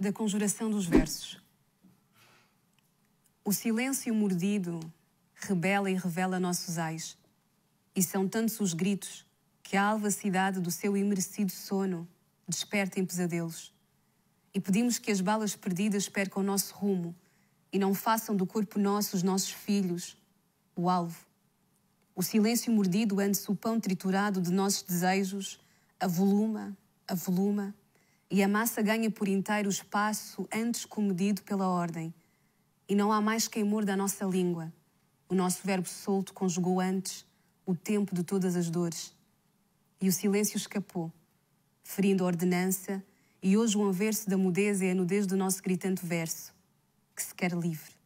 da conjuração dos versos. O silêncio mordido rebela e revela nossos ais, e são tantos os gritos que a alva cidade do seu imerecido sono desperta em pesadelos. E pedimos que as balas perdidas percam o nosso rumo e não façam do corpo nosso os nossos filhos o alvo. O silêncio mordido antes o pão triturado de nossos desejos avoluma, avoluma, e a massa ganha por inteiro o espaço antes comedido pela ordem. E não há mais queimor da nossa língua. O nosso verbo solto conjugou antes o tempo de todas as dores. E o silêncio escapou, ferindo a ordenança, e hoje o anverso da mudez é a nudez do nosso gritante verso, que se quer livre.